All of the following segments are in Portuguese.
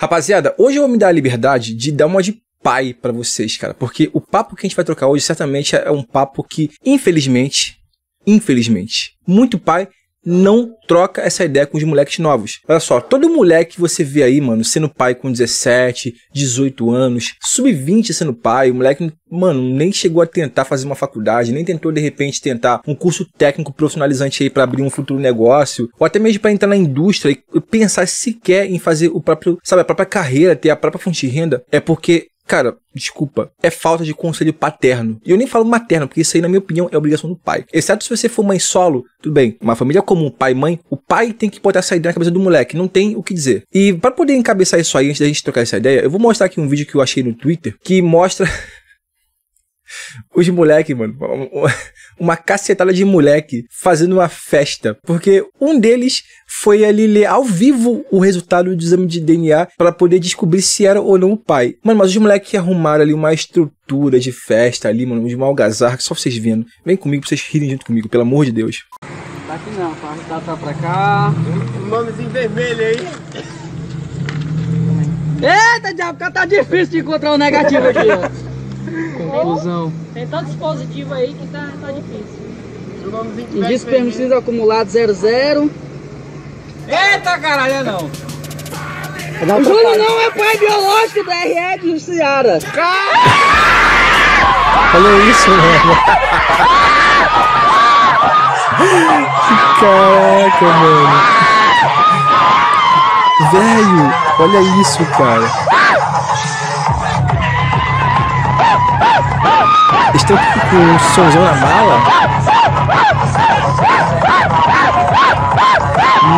Rapaziada, hoje eu vou me dar a liberdade de dar uma de pai para vocês, cara, porque o papo que a gente vai trocar hoje certamente é um papo que, infelizmente, infelizmente, muito pai não troca essa ideia com os moleques novos. Olha só, todo moleque que você vê aí, mano, sendo pai com 17, 18 anos, sub-20 sendo pai, o moleque, mano, nem chegou a tentar fazer uma faculdade, nem tentou de repente tentar um curso técnico profissionalizante aí para abrir um futuro negócio, ou até mesmo para entrar na indústria e pensar sequer em fazer o próprio, sabe, a própria carreira, ter a própria fonte de renda, é porque Cara, desculpa, é falta de conselho paterno. E eu nem falo materno, porque isso aí, na minha opinião, é obrigação do pai. Exceto se você for mãe solo, tudo bem. Uma família comum, pai e mãe, o pai tem que botar essa ideia na cabeça do moleque, não tem o que dizer. E para poder encabeçar isso aí, antes da gente trocar essa ideia, eu vou mostrar aqui um vídeo que eu achei no Twitter que mostra. Os moleques, mano uma cacetada de moleque fazendo uma festa, porque um deles foi ali ler ao vivo o resultado do exame de DNA para poder descobrir se era ou não o pai. Mano, mas os moleques arrumaram ali uma estrutura de festa ali, mano, de uma que só vocês vendo. Vem comigo pra vocês rirem junto comigo, pelo amor de Deus. Tá aqui não, tá, tá, tá pra cá. O nomezinho vermelho aí. Eita, diabo, tá difícil de encontrar um negativo aqui, ó. Conclusão. Tem tanto dispositivo aí que tá, tá difícil. Indício permitido acumulado 00. Eita caralho, é não. O Júlio não é pai biológico da RE de Justiara. Falou isso, mano. Caraca, mano. Velho, olha isso, cara. Eles estão com um somzão na mala.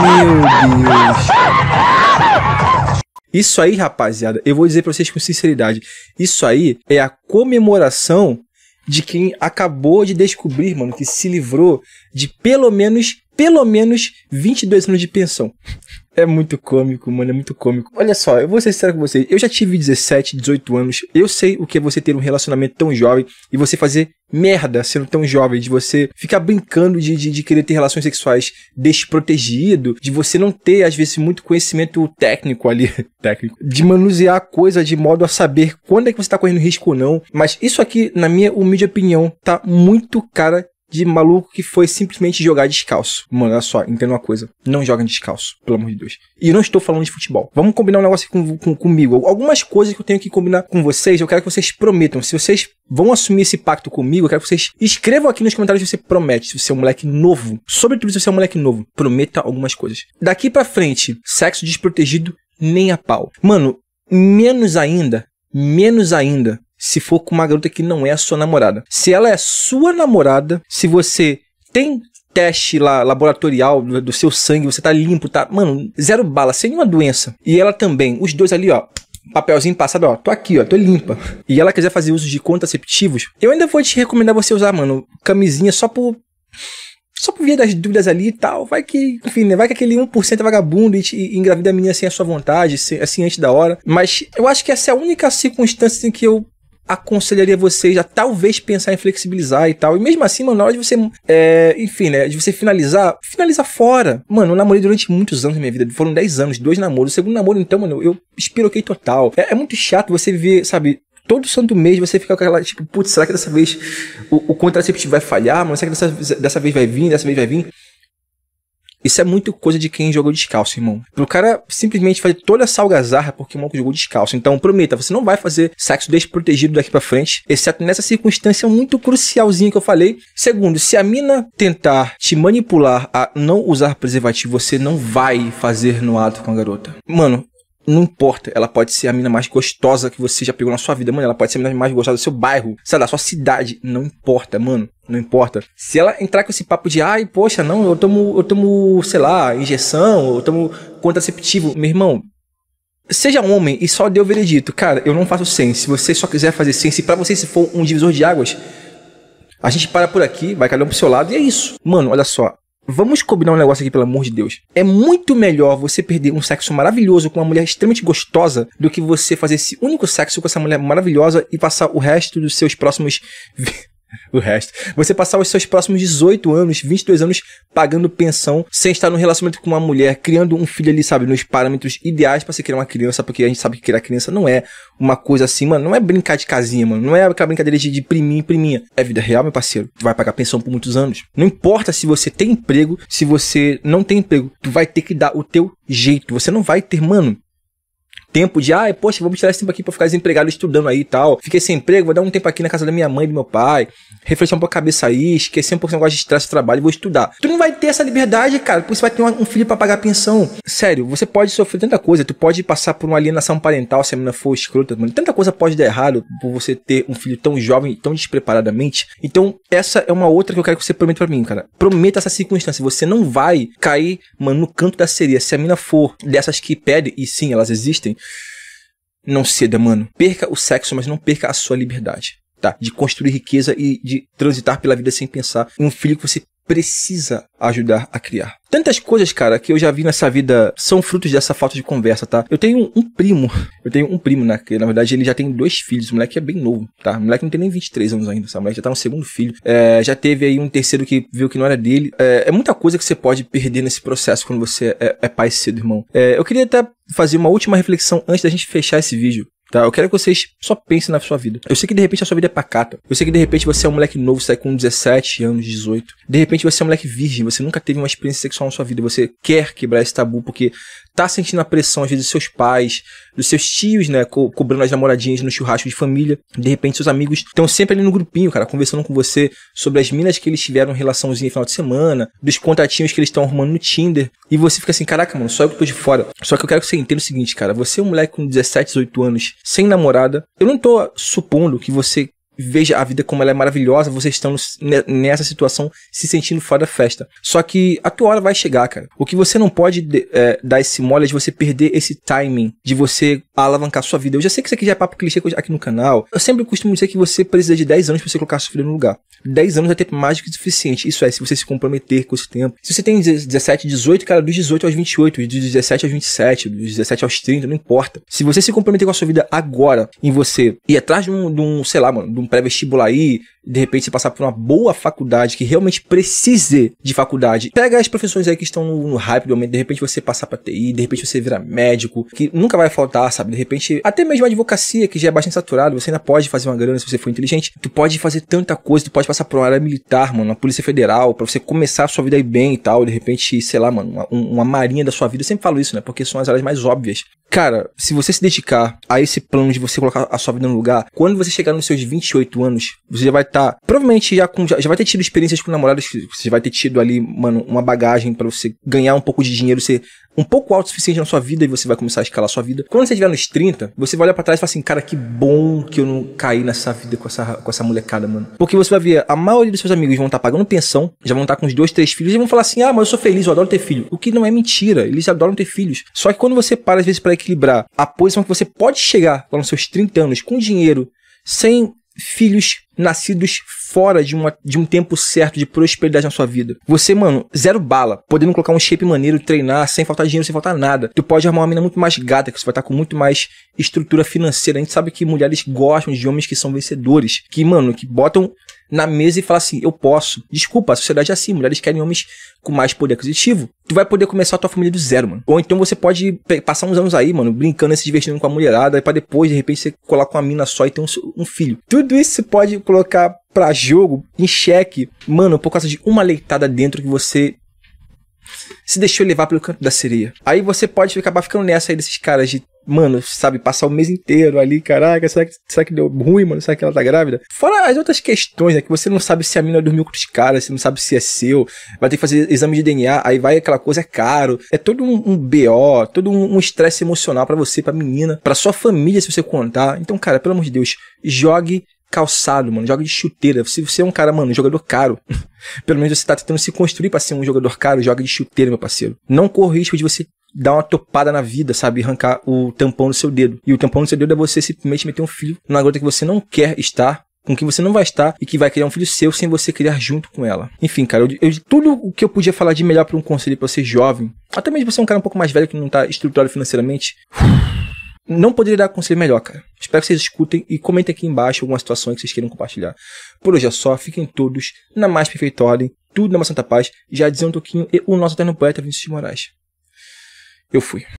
Meu Deus. Isso aí, rapaziada, eu vou dizer pra vocês com sinceridade. Isso aí é a comemoração de quem acabou de descobrir, mano, que se livrou de pelo menos pelo menos 22 anos de pensão. É muito cômico, mano, é muito cômico. Olha só, eu vou ser sincero com vocês. Eu já tive 17, 18 anos. Eu sei o que é você ter um relacionamento tão jovem e você fazer merda sendo tão jovem, de você ficar brincando de, de, de querer ter relações sexuais desprotegido, de você não ter, às vezes, muito conhecimento técnico ali, técnico, de manusear a coisa de modo a saber quando é que você tá correndo risco ou não. Mas isso aqui, na minha humilde opinião, tá muito cara de maluco que foi simplesmente jogar descalço. Mano, olha só, entenda uma coisa. Não joga descalço, pelo amor de Deus. E eu não estou falando de futebol. Vamos combinar um negócio com, com, comigo. Algumas coisas que eu tenho que combinar com vocês, eu quero que vocês prometam. Se vocês vão assumir esse pacto comigo, eu quero que vocês escrevam aqui nos comentários se você promete, se você é um moleque novo. Sobretudo se você é um moleque novo. Prometa algumas coisas. Daqui para frente, sexo desprotegido, nem a pau. Mano, menos ainda, menos ainda se for com uma garota que não é a sua namorada. Se ela é sua namorada, se você tem teste lá laboratorial do, seu sangue, você tá limpo, tá, mano, zero bala, sem nenhuma doença. E ela também, os dois ali, ó, papelzinho passado, ó, tô aqui, ó, tô limpa. E ela quiser fazer uso de contraceptivos, eu ainda vou te recomendar você usar, mano, camisinha só por só por via das dúvidas ali e tal, vai que, enfim, né, vai que aquele 1% é vagabundo e, te, e engravida a menina sem a sua vontade, sem, assim antes da hora. Mas eu acho que essa é a única circunstância em que eu aconselharia vocês a talvez pensar em flexibilizar e tal. E mesmo assim, mano, na hora de você, é, enfim, né, de você finalizar, finaliza fora. Mano, eu namorei durante muitos anos na minha vida, foram 10 anos, dois namoros. O segundo namoro, então, mano, eu espiroquei total. É, é muito chato você ver, sabe, todo santo mês você fica com aquela, tipo, putz, será que dessa vez o, o contraceptivo vai falhar, mano? Será que dessa, dessa vez vai vir, dessa vez vai vir? Isso é muito coisa de quem jogou descalço, irmão. Pro cara simplesmente fazer toda essa algazarra porque o maluco jogou descalço. Então, prometa, você não vai fazer sexo desprotegido daqui para frente, exceto nessa circunstância muito crucialzinha que eu falei. Segundo, se a mina tentar te manipular a não usar preservativo, você não vai fazer no ato com a garota. Mano, não importa, ela pode ser a mina mais gostosa que você já pegou na sua vida, mano. Ela pode ser a mina mais gostosa do seu bairro, sei lá, da sua cidade. Não importa, mano. Não importa. Se ela entrar com esse papo de, ai, poxa, não, eu tomo, eu tomo, sei lá, injeção, eu tomo contraceptivo. Meu irmão, seja um homem e só dê o veredito. Cara, eu não faço sense. Se você só quiser fazer sense, para você se for um divisor de águas, a gente para por aqui, vai cada um pro seu lado e é isso. Mano, olha só. Vamos combinar um negócio aqui, pelo amor de Deus. É muito melhor você perder um sexo maravilhoso com uma mulher extremamente gostosa do que você fazer esse único sexo com essa mulher maravilhosa e passar o resto dos seus próximos o resto. Você passar os seus próximos 18 anos, 22 anos pagando pensão, sem estar num relacionamento com uma mulher, criando um filho ali, sabe, nos parâmetros ideais para se criar uma criança, porque a gente sabe que criar criança não é uma coisa assim, mano, não é brincar de casinha, mano, não é aquela brincadeira de, de priminha, priminha. É vida real, meu parceiro. Tu vai pagar pensão por muitos anos. Não importa se você tem emprego, se você não tem emprego, tu vai ter que dar o teu jeito. Você não vai ter, mano, tempo de, ah, poxa, vamos tirar esse tempo aqui para ficar desempregado estudando aí e tal. Fiquei sem emprego, vou dar um tempo aqui na casa da minha mãe, do meu pai, refletir um pouco a cabeça aí, esquecer um pouco esse negócio de estresse de trabalho e vou estudar. Tu não vai ter essa liberdade, cara, porque você vai ter um filho para pagar pensão. Sério, você pode sofrer tanta coisa, tu pode passar por uma alienação parental se a menina for escrota, mano. Tanta coisa pode dar errado por você ter um filho tão jovem, tão despreparadamente. Então, essa é uma outra que eu quero que você prometa para mim, cara. Prometa essa circunstância, você não vai cair, mano, no canto da seria Se a menina for dessas que pede, e sim, elas existem, não ceda, mano. Perca o sexo, mas não perca a sua liberdade. Tá? De construir riqueza e de transitar pela vida sem pensar em um filho que você precisa ajudar a criar. Tantas coisas, cara, que eu já vi nessa vida são frutos dessa falta de conversa, tá? Eu tenho um primo, eu tenho um primo, né? Que na verdade ele já tem dois filhos, o moleque é bem novo, tá? O moleque não tem nem 23 anos ainda, sabe? O moleque já tá no segundo filho, é, já teve aí um terceiro que viu que não era dele. É, é, muita coisa que você pode perder nesse processo quando você é, é pai cedo, irmão. É, eu queria até fazer uma última reflexão antes da gente fechar esse vídeo tá? Eu quero que vocês só pensem na sua vida. Eu sei que de repente a sua vida é pacata. Eu sei que de repente você é um moleque novo, sai tá com 17 anos, 18. De repente você é um moleque virgem, você nunca teve uma experiência sexual na sua vida. Você quer quebrar esse tabu porque tá sentindo a pressão, às vezes, dos seus pais, dos seus tios, né? Co cobrando as namoradinhas no churrasco de família. De repente, seus amigos estão sempre ali no grupinho, cara, conversando com você sobre as minas que eles tiveram relaçãozinha no final de semana, dos contatinhos que eles estão arrumando no Tinder. E você fica assim, caraca, mano, só eu que tô de fora. Só que eu quero que você entenda o seguinte, cara. Você é um moleque com 17, 18 anos sem namorada, eu não tô supondo que você veja a vida como ela é maravilhosa, vocês estão nessa situação se sentindo fora da festa. Só que a tua hora vai chegar, cara. O que você não pode é, dar esse mole é de você perder esse timing, de você alavancar sua vida. Eu já sei que isso aqui já é papo clichê aqui no canal. Eu sempre costumo dizer que você precisa de 10 anos para você colocar sua filha no lugar. 10 anos é tempo mais do que suficiente. Isso é, se você se comprometer com esse tempo. Se você tem 17, 18, cara, dos 18 aos 28, dos 17 aos 27, dos 17 aos 30, não importa. Se você se comprometer com a sua vida agora, em você, e atrás de um, de um sei lá, mano, de um pré-vestibular aí, de repente você passar por uma boa faculdade que realmente precise de faculdade. Pega as profissões aí que estão no, no hype do momento, de repente você passar pra TI, de repente você virar médico, que nunca vai faltar, sabe? De repente, até mesmo a advocacia, que já é bastante saturado, você ainda pode fazer uma grana se você for inteligente. Tu pode fazer tanta coisa, tu pode passar por uma área militar, mano, na Polícia Federal, para você começar a sua vida aí bem e tal, de repente, sei lá, mano, uma, uma marinha da sua vida. Eu sempre falo isso, né? Porque são as áreas mais óbvias. Cara, se você se dedicar a esse plano de você colocar a sua vida no lugar, quando você chegar nos seus 28 anos, você já vai estar, tá, provavelmente já, com, já, já, vai ter tido experiências com namorados, você vai ter tido ali, mano, uma bagagem para você ganhar um pouco de dinheiro, ser um pouco alto o suficiente na sua vida e você vai começar a escalar a sua vida. Quando você estiver nos 30, você vai olhar para trás e falar assim, cara, que bom que eu não caí nessa vida com essa, com essa molecada, mano. Porque você vai ver, a maioria dos seus amigos vão estar tá pagando pensão, já vão estar tá com os dois, três filhos e vão falar assim, ah, mas eu sou feliz, eu adoro ter filho. O que não é mentira, eles adoram ter filhos. Só que quando você para, às vezes, para equilibrar a posição que você pode chegar lá nos seus 30 anos com dinheiro, sem filhos nascidos fora de, uma, de um tempo certo de prosperidade na sua vida. Você, mano, zero bala, podendo colocar um shape maneiro, treinar, sem faltar dinheiro, sem faltar nada. Tu pode arrumar uma mina muito mais gata, que você vai estar tá com muito mais estrutura financeira. A gente sabe que mulheres gostam de homens que são vencedores, que, mano, que botam na mesa e falar assim: eu posso. Desculpa, a sociedade é assim, mulheres querem homens com mais poder aquisitivo. Tu vai poder começar a tua família do zero, mano. Ou então você pode passar uns anos aí, mano, brincando e se divertindo com a mulherada, para depois, de repente, você colar com a mina só e ter um, um filho. Tudo isso você pode colocar pra jogo em xeque, mano, por causa de uma leitada dentro que você se deixou levar pelo canto da sereia. Aí você pode acabar ficando nessa aí desses caras de mano, sabe, passar o mês inteiro ali, caraca, será que, será que deu ruim, mano? Será que ela tá grávida? Fora as outras questões, né? Que você não sabe se a mina dormiu com os caras, você não sabe se é seu, vai ter que fazer exame de DNA, aí vai aquela coisa, é caro. É todo um, um BO, todo um estresse um emocional para você, pra menina, pra sua família, se você contar. Então, cara, pelo amor de Deus, jogue calçado, mano. Joga de chuteira. Se você é um cara, mano, jogador caro, pelo menos você tá tentando se construir para ser um jogador caro, joga de chuteira, meu parceiro. Não corra risco de você dar uma topada na vida, sabe? Arrancar o tampão do seu dedo. E o tampão do seu dedo é você simplesmente meter um filho na garota que você não quer estar, com quem você não vai estar e que vai criar um filho seu sem você criar junto com ela. Enfim, cara, eu, eu tudo o que eu podia falar de melhor para um conselho para você jovem, até mesmo você você um cara um pouco mais velho que não tá estruturado financeiramente. Não poderia dar conselho melhor, cara. Espero que vocês escutem e comentem aqui embaixo algumas situações que vocês queiram compartilhar. Por hoje é só, fiquem todos na mais perfeita ordem, tudo na santa paz. Já dizer um toquinho e o nosso eterno poeta Vinícius de Moraes eu fui.